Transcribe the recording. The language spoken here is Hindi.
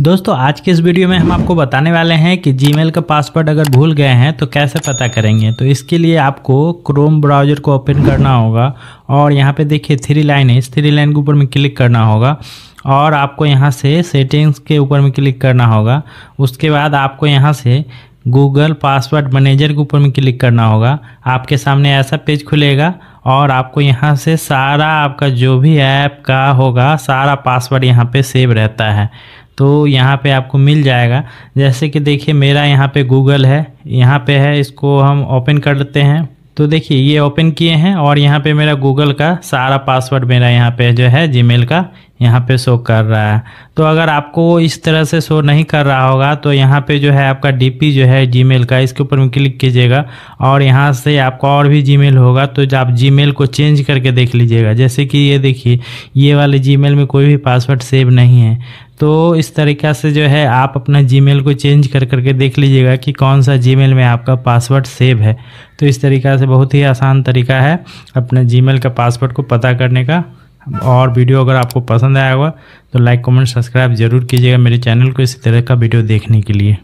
दोस्तों आज के इस वीडियो में हम आपको बताने वाले हैं कि जीमेल का पासवर्ड अगर भूल गए हैं तो कैसे पता करेंगे तो इसके लिए आपको क्रोम ब्राउजर को ओपन करना होगा और यहाँ पे देखिए थ्री लाइन है इस थ्री लाइन के ऊपर में क्लिक करना होगा और आपको यहाँ से सेटिंग्स के ऊपर में क्लिक करना होगा उसके बाद आपको यहाँ से गूगल पासवर्ड मैनेजर के ऊपर में क्लिक करना होगा आपके सामने ऐसा पेज खुलेगा और आपको यहाँ से सारा आपका जो भी ऐप का होगा सारा पासवर्ड यहाँ पे सेव रहता है तो यहाँ पे आपको मिल जाएगा जैसे कि देखिए मेरा यहाँ पे गूगल है यहाँ पे है इसको हम ओपन कर लेते हैं तो देखिए ये ओपन किए हैं और यहाँ पे मेरा गूगल का सारा पासवर्ड मेरा यहाँ पे जो है जीमेल का यहाँ पे शो कर रहा है तो अगर आपको इस तरह से शो नहीं कर रहा होगा तो यहाँ पे जो है आपका डीपी जो है जीमेल का इसके ऊपर में क्लिक कीजिएगा और यहाँ से आपका और भी जीमेल होगा तो आप जीमेल को चेंज करके देख लीजिएगा जैसे कि ये देखिए ये वाले जीमेल में कोई भी पासवर्ड सेव नहीं है तो इस तरीका से जो है आप अपना जीमेल को चेंज कर करके देख लीजिएगा कि कौन सा जीमेल में आपका पासवर्ड सेव है तो इस तरीका से बहुत ही आसान तरीका है अपने जीमेल का पासवर्ड को पता करने का और वीडियो अगर आपको पसंद आया होगा तो लाइक कमेंट सब्सक्राइब जरूर कीजिएगा मेरे चैनल को इसी तरह का वीडियो देखने के लिए